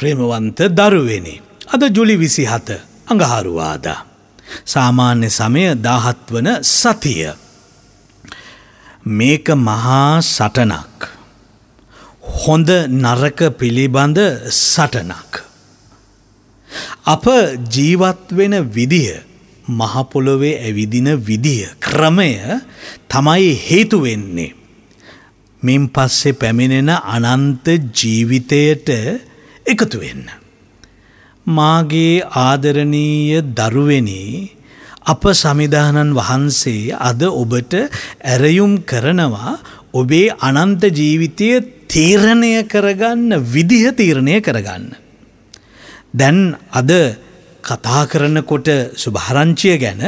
ප්‍රේමවන්ත දරුවෙනි. අද ජුලි විසිහත අඟහරුවාදා. සාමාන්‍ය සමය දාහත් වන සතිය. මේක මහා සටනක්. හොඳ නරක පිළිබඳ සටනක්. අප ජීවත් වෙන විදිහ මහපොළොවේ ඇවිදින විදිහ ක්‍රමය තමයි හේතු වෙන්නේ. මින් පස්සේ පැමිණෙන අනන්ත ජීවිතයට එකතු වෙන්න. මාගේ ආදරණීය දරුවෙනේ අප සමිධානන් වහන්සේ අද ඔබට ඇරයුම් කරනවා ඔබේ අනන්ත ජීවිතය තීරණය කරගන්න විදිහ තීරණය කරගන්න. දැන් අද කතා කරනකොට සුභාරංචිය ගැන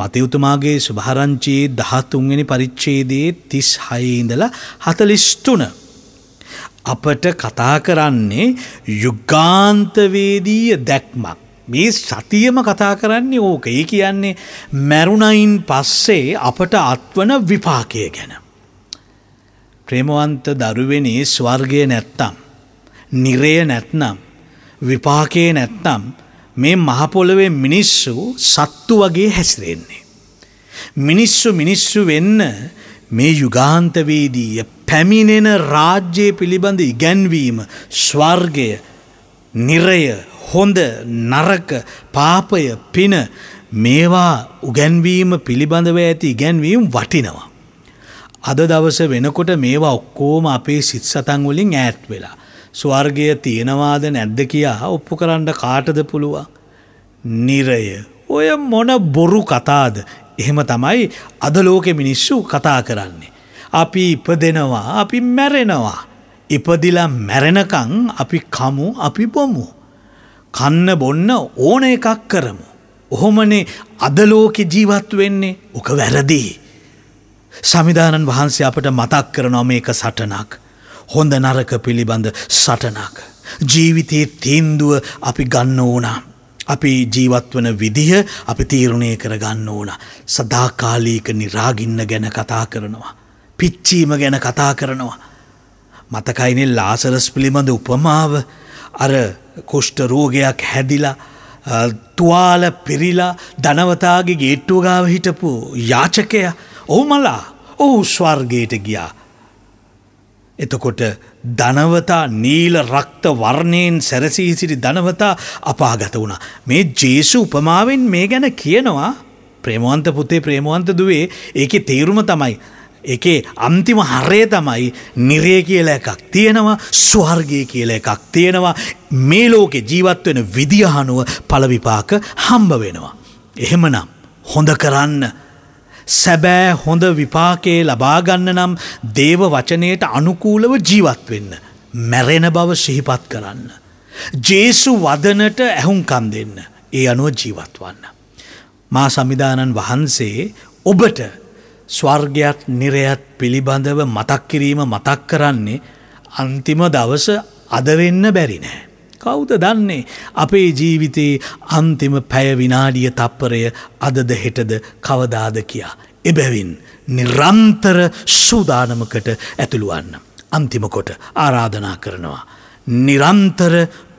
මතයුතුමාගේ සුභාරංචියේ දහතුන්වෙනි පරිච්චේදයේ තිස් හයඉඳලා හතලිස්තුන. අපට කතා කරන්නේ යුගාන්තවේදීය දැක්මක්. මේ සතියම කතා කරන්නේ ඕක ඒ කියන්නේ මැරුණයින් පස්සේ අපට අත්වන විපාකය ගැන. ප්‍රේමවන්ත දරුවෙනේ ස්වර්ගය නැත්තම්. නිරය නැත්නම්. විපාකයේ නැත්නම් මේ මහපොළොවේ මිනිස්සු සත්තු වගේ හැසිරෙන්නේ. මිනිස්සු මිනිස්සු වෙන්න මේ යුගාන්තවේදීය පැමිණෙන රාජ්‍යය පිළිබඳ ඉගැන්වීම ස්වර්ගය නිරය හොඳ නරක පාපය පින මේවා උගැන්වීම පිළිබඳව ඇති ඉගැන්වීම් වටිනවා. අද දවස වෙනකොට මේවා ඔක්කෝම අපේ සිත් සතන්වලින් ඈත් වෙලා. ස්වර්ගය තියෙනවාද නැද්ද කියා ඔප්පු කරන්න කාටද පුළුවන්. නිරය. ඔය මොන බොරු කතාද. එහෙම තමයි අද ලෝකෙ මිනිස්සු කතා කරන්නේ. අපි ඉපදෙනවා අපි මැරෙනවා. ඉපදිලා මැරෙනකං අපි කමු අපි බොමු. කන්න බොන්න ඕන එකක් කරමු. ඔහොමනේ අදලෝකෙ ජීවත් වෙන්නේ ඕක වැරදි. සමිධානන් වහන්සේ අපට මතක් කරනවා මේක සටනක්. හොඳ නරක පිළිබඳ සටනක්. ජීවිතයේ තීන්දුව අපි ගන්න ඕනා. අපි ජීවත් වන විදිහ අපි තීරණය කර ගන්න ඕන. සදාකාලීක නිරාගින්න ගැන කතා කරනවා. පිච්චීම ගැන කතා කරනවා. මතකයිනෙල් ලාසරස් පිළිබඳ උපමාව අර කුෂ්ට රෝගයක් හැදිලා තුවාල පිරිලා ධනවතාගේ ගේට්ටුව ගාව හිටපු යාචකය ඔහු මලා ඔහු ස්වර්ගයට ගියා. එතකොට ධනවතා නීල රක්ත වර්ණයෙන් සැරසී සිටි ධනවතා අපාගත වුණා. මේ ජේසු උපමාවෙන් මේ ගැන කියනවා ප්‍රේමුවන්ත පුතේ ප්‍රේමුවන්ත දුවේ ඒකෙ තේරුම තමයි එකේ අන්තිම හරය තමයි නිරේ කියල එකක් තියෙනවා ස්වර්ගය කියල එකක් තියෙනවා මේ ලෝකෙ ජීවත් වෙන විදිහනුව පලවිපාක හම්බ වෙනවා. එහෙමනම් හොඳ කරන්න සැබෑ හොඳ විපාකයේ ලබාගන්න නම් දේව වචනයට අනුකූලව ජීවත් වෙන්න. මැරෙන බව සිහිපත් කරන්න. ජේසු වදනට ඇහුම්කන් දෙන්න ඒ අනුව ජීවත්වන්න. මා සමිධානන් වහන්සේ ඔබට ස්වර්ගයත් නිරයත් පිළිබඳව මතක් කිරීම මතක් කරන්නේ අන්තිම දවස අද වෙන්න බැරි නෑ. කවුද දන්නේ අපේ ජීවිතයේ අන්තිම පැය විනාඩිය තප්පරය අදද හෙටද කවදාද කියා. එබැවින් නිරන්තර සූදානමකට ඇතුළුවන්න. අන්තිමකොට ආරාධනා කරනවා. නිරන්තර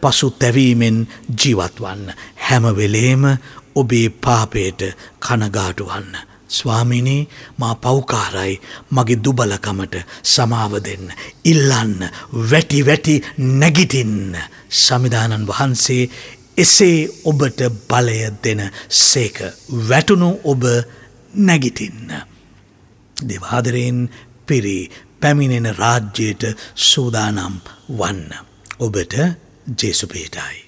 පසු තැවීමෙන් ජීවත්වන්න හැමවෙලේම ඔබේ පාපයට කනගාටුවන්න. ස්වාමිනේ මා පෞකාරයි මගේ දුබලකමට සමාව දෙන්න ඉල්ලන්න වැටි වැටි නැගිටින්න සමිධානන් වහන්සේ එසේ ඔබට බලය දෙන සේක වැටුණු ඔබ නැගිටින්න දෙවාදරයෙන් පිරි පැමිණෙන රාජ්‍යයට සූදානම් වන්න ඔබට ජේසුපේටයි